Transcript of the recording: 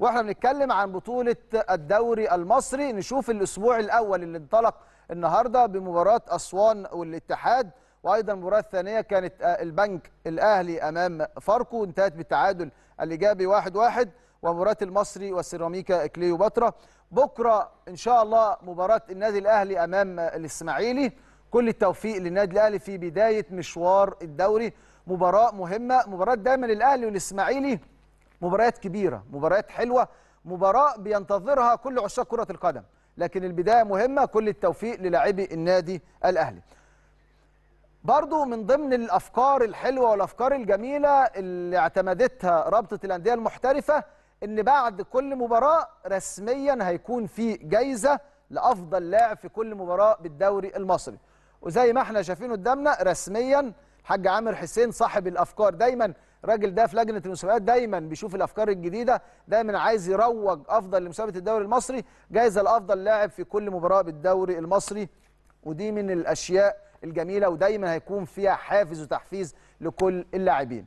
واحنا بنتكلم عن بطوله الدوري المصري نشوف الاسبوع الاول اللي انطلق النهارده بمباراه اسوان والاتحاد وايضا المباراه الثانيه كانت آه، البنك الاهلي امام فاركو انتهت بالتعادل الايجابي 1-1 واحد واحد ومباراه المصري والسيراميكا كليوباترا بكره ان شاء الله مباراه النادي الاهلي امام الاسماعيلي كل التوفيق للنادي الاهلي في بدايه مشوار الدوري مباراه مهمه مباراه دايما الاهلي والاسماعيلي مباريات كبيرة مباريات حلوة مباراة بينتظرها كل عشاق كرة القدم لكن البداية مهمة كل التوفيق للاعبي النادي الأهلي برضو من ضمن الأفكار الحلوة والأفكار الجميلة اللي اعتمدتها رابطة الأندية المحترفة إن بعد كل مباراة رسميا هيكون في جايزة لأفضل لاعب في كل مباراة بالدوري المصري وزي ما احنا شايفين قدامنا رسميا الحاج عامر حسين صاحب الأفكار دايما الراجل ده في لجنه المسابقات دايما بيشوف الافكار الجديده دايما عايز يروج افضل لمسابقه الدوري المصري جايزه لافضل لاعب في كل مباراه بالدوري المصري ودي من الاشياء الجميله ودايما هيكون فيها حافز وتحفيز لكل اللاعبين